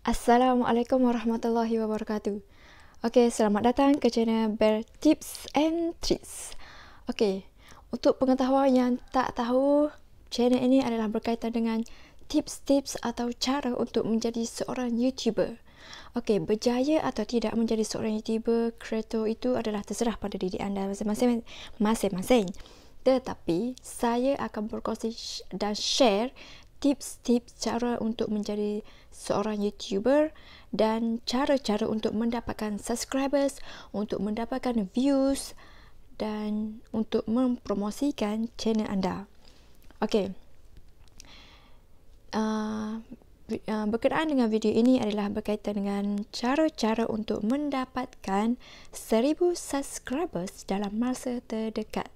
Assalamualaikum warahmatullahi wabarakatuh. Okey, selamat datang ke channel Bear Tips and Tricks. Okey, untuk pengetahuan yang tak tahu, channel ini adalah berkaitan dengan tips-tips atau cara untuk menjadi seorang YouTuber. Okey, berjaya atau tidak menjadi seorang YouTuber, creator itu adalah terserah pada diri anda masing-masing. Tetapi, saya akan berkongsi dan share tips-tips cara untuk menjadi seorang YouTuber dan cara-cara untuk mendapatkan subscribers, untuk mendapatkan views dan untuk mempromosikan channel anda. Okey, Uh, berkenaan dengan video ini adalah berkaitan dengan cara-cara untuk mendapatkan seribu subscribers dalam masa terdekat.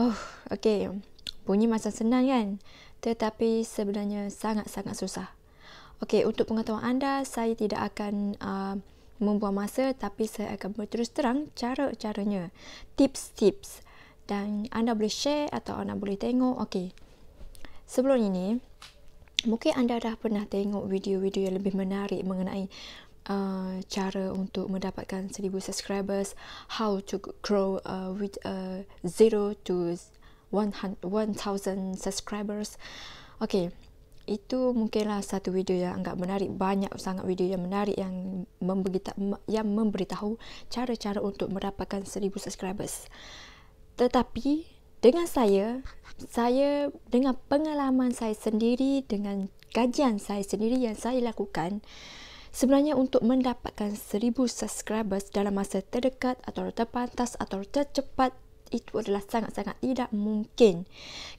Oh, okay. Bunyi masa senang kan? tetapi sebenarnya sangat-sangat susah. Okey, untuk pengetahuan anda, saya tidak akan uh, membuang masa tapi saya akan berterus terang cara-caranya. Tips-tips dan anda boleh share atau anda boleh tengok. Okey. Sebelum ini, mungkin anda dah pernah tengok video-video yang lebih menarik mengenai Uh, cara untuk mendapatkan 1000 subscribers how to grow uh, with uh, to 1000 subscribers. Okay, itu mungkinlah satu video yang agak menarik. Banyak sangat video yang menarik yang memberitahu, yang memberitahu cara-cara untuk mendapatkan 1000 subscribers. Tetapi dengan saya, saya dengan pengalaman saya sendiri, dengan kajian saya sendiri yang saya lakukan, sebenarnya untuk mendapatkan 1000 subscribers dalam masa terdekat atau terpantas atau tercepat itu adalah sangat-sangat tidak mungkin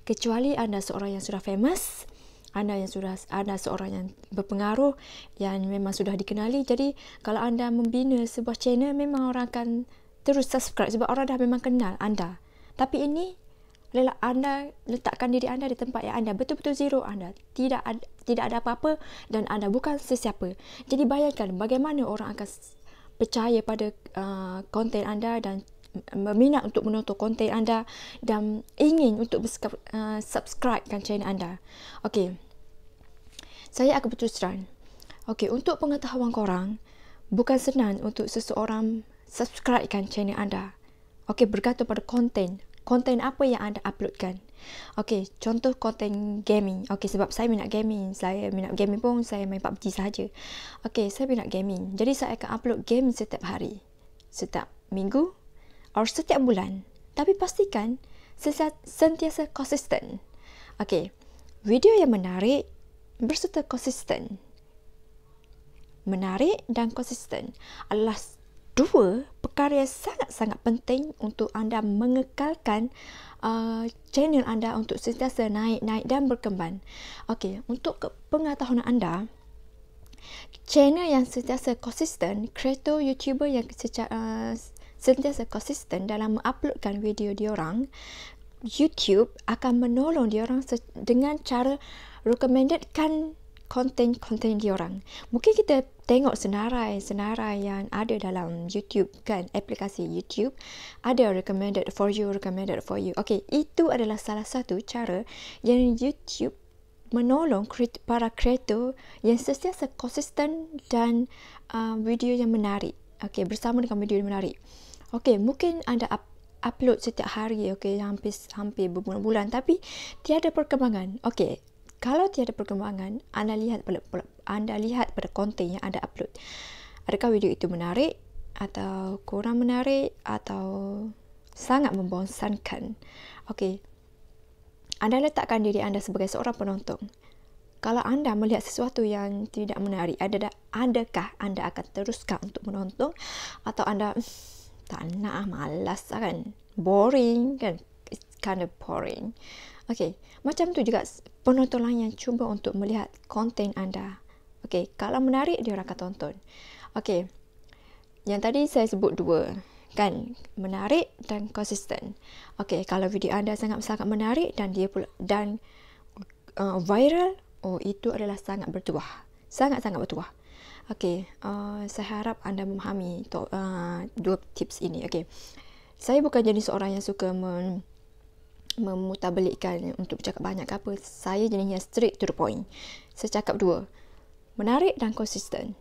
kecuali anda seorang yang sudah famous anda yang sudah ada seorang yang berpengaruh yang memang sudah dikenali jadi kalau anda membina sebuah channel memang orang akan terus subscribe sebab orang dah memang kenal anda tapi ini lelah anda letakkan diri anda di tempat yang anda betul-betul zero anda tidak ada, tidak ada apa-apa dan anda bukan sesiapa jadi bayangkan bagaimana orang akan percaya pada uh, konten anda dan berminat untuk menonton konten anda dan ingin untuk bersikap, uh, subscribe kan channel anda. Okey. Saya akan berterusan. Okey, untuk pengetahuan korang, bukan senang untuk seseorang subscribe kan channel anda. Okey, bergantung pada konten. Konten apa yang anda uploadkan. Okey, contoh konten gaming. Okey, sebab saya minat gaming. Saya minat gaming pun saya main PUBG saja. Okey, saya minat gaming. Jadi saya akan upload game setiap hari. Setiap minggu, or setiap bulan. Tapi pastikan sesat sentiasa konsisten. Okay, video yang menarik berserta konsisten. Menarik dan konsisten adalah dua perkara yang sangat-sangat penting untuk anda mengekalkan uh, channel anda untuk sentiasa naik-naik dan berkembang. Okay, untuk pengetahuan anda, channel yang sentiasa konsisten, kreator, youtuber yang secara uh, sentiasa konsisten dalam menguploadkan video diorang, YouTube akan menolong diorang dengan cara recommendedkan konten-konten diorang. Mungkin kita tengok senarai-senarai yang ada dalam YouTube kan, aplikasi YouTube, ada recommended for you, recommended for you. Okay, itu adalah salah satu cara yang YouTube menolong para kreator yang sesiasa konsisten dan uh, video yang menarik. Okay, bersama dengan video yang menarik. Okey, mungkin anda up, upload setiap hari, okey, hampir hampir berbulan-bulan, tapi tiada perkembangan. Okey, kalau tiada perkembangan, anda lihat pada anda lihat pada konten yang anda upload. Adakah video itu menarik atau kurang menarik atau sangat membosankan? Okey, anda letakkan diri anda sebagai seorang penonton. Kalau anda melihat sesuatu yang tidak menarik, adakah anda akan teruskan untuk menonton atau anda tak nak ah, malas lah kan boring kan it's kind of boring okay macam tu juga penonton yang cuba untuk melihat konten anda okay kalau menarik dia orang akan tonton okay yang tadi saya sebut dua kan menarik dan konsisten okay kalau video anda sangat sangat menarik dan dia pula dan uh, viral oh itu adalah sangat bertuah sangat-sangat bertuah Okey, uh, saya harap anda memahami to- uh, dua tips ini. Okey, saya bukan jenis orang yang suka mem- memutabelikkan untuk cakap banyak ke apa. Saya jenisnya straight to the point. Saya cakap dua. Menarik dan konsisten.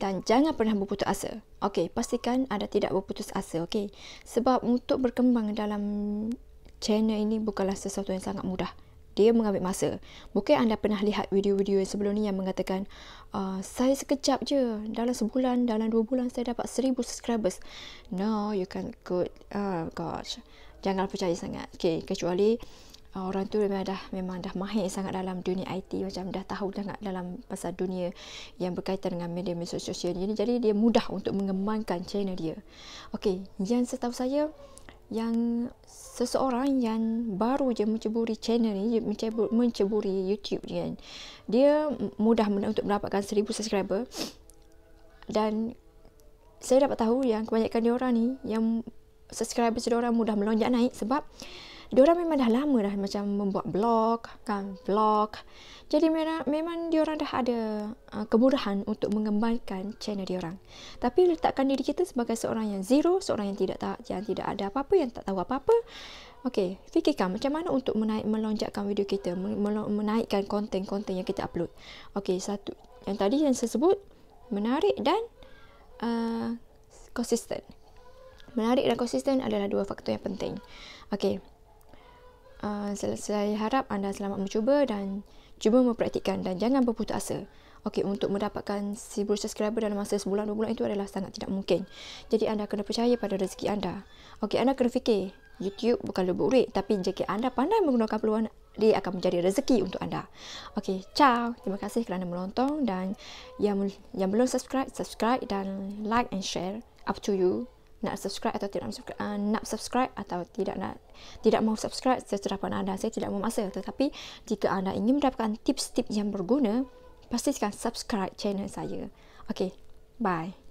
Dan jangan pernah berputus asa. Okey, pastikan anda tidak berputus asa. Okey, sebab untuk berkembang dalam channel ini bukanlah sesuatu yang sangat mudah dia mengambil masa. Mungkin anda pernah lihat video-video yang sebelum ni yang mengatakan uh, saya sekejap je dalam sebulan, dalam dua bulan saya dapat seribu subscribers. No, you can't good. Oh gosh. Jangan percaya sangat. Okay, kecuali uh, orang tu memang dah, memang dah mahir sangat dalam dunia IT. Macam dah tahu sangat dalam pasal dunia yang berkaitan dengan media-media sosial ni. Jadi, dia mudah untuk mengembangkan channel dia. Okay, yang setahu saya yang seseorang yang baru je menceburi channel ni mencebur, menceburi YouTube ni kan dia mudah untuk mendapatkan seribu subscriber dan saya dapat tahu yang kebanyakan orang ni yang subscriber orang mudah melonjak naik sebab uh, dia orang memang dah lama dah macam membuat blog kan blog. jadi memang memang orang dah ada uh, kemudahan untuk mengembangkan channel dia orang. tapi letakkan diri kita sebagai seorang yang zero seorang yang tidak tak, yang tidak ada apa-apa yang tak tahu apa-apa Okey, fikirkan macam mana untuk menaik, melonjakkan video kita, menaikkan konten-konten yang kita upload. Okey, satu yang tadi yang saya sebut, menarik dan uh, konsisten. Menarik dan konsisten adalah dua faktor yang penting. Okey, uh, saya harap anda selamat mencuba dan cuba mempraktikkan dan jangan berputus asa. Okey, untuk mendapatkan 1000 subscriber dalam masa sebulan dua bulan itu adalah sangat tidak mungkin. Jadi anda kena percaya pada rezeki anda. Okey, anda kena fikir YouTube bukan lubuk duit tapi jika anda pandai menggunakan peluang dia akan menjadi rezeki untuk anda. Okey, ciao. Terima kasih kerana menonton dan yang yang belum subscribe, subscribe dan like and share up to you nak subscribe atau tidak uh, nak subscribe atau tidak nak tidak mau subscribe secara pun anda saya tidak memaksa tetapi jika anda ingin mendapatkan tips-tips yang berguna pastikan subscribe channel saya okay bye